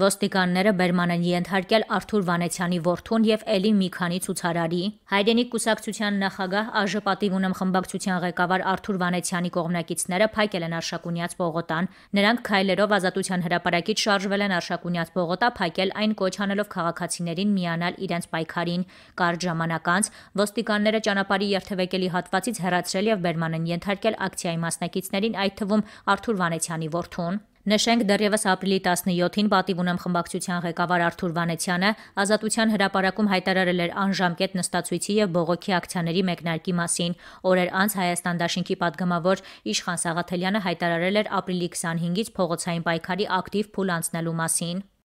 Ոստիկանները բերման են ենթարկել Արթուր Վանեցյանի որդուն եւ Էլի մի քանի ցուցարարի։ Հայրենիք կուսակցության նախագահ Աժ Պատիվունեմ խմբակցության ղեկավար Արթուր Վանեցյանի կողմնակիցները փակել են Արշակունյաց Պողոտան։ Նրանք քայլերով ազատության հրապարակից շարժվել են Արշակունյաց Պողոտա փակել այն կոչանելով քաղաքացիներին միանալ իրենց պայքարին։ Կարճ ժամանակ անց ոստիկանները ճանապարհի երթևեկելի հատվածից հեռացրել եւ բերման են ենթարկել ակցիայի մասնակիցներին, այդ թվում Արթուր Վանեցյանի որդուն։ Նշենք դեռևս ապրիլի 17-ին պատիվ ունեմ խմբակցության ղեկավար Արթուր Վանեցյանը Ազատության հրապարակում հայտարարել էր անժամկետ նստացույցի եւ բողոքի ակցիաների մեկնարկի մասին։ Օրեր անց Հայաստան Դաշինքի падգամավոր Իշխան Սաղաթելյանը հայտարարել էր ապրիլի 25-ից փողոցային պայքարի ակտիվ փուլ անցնելու մասին։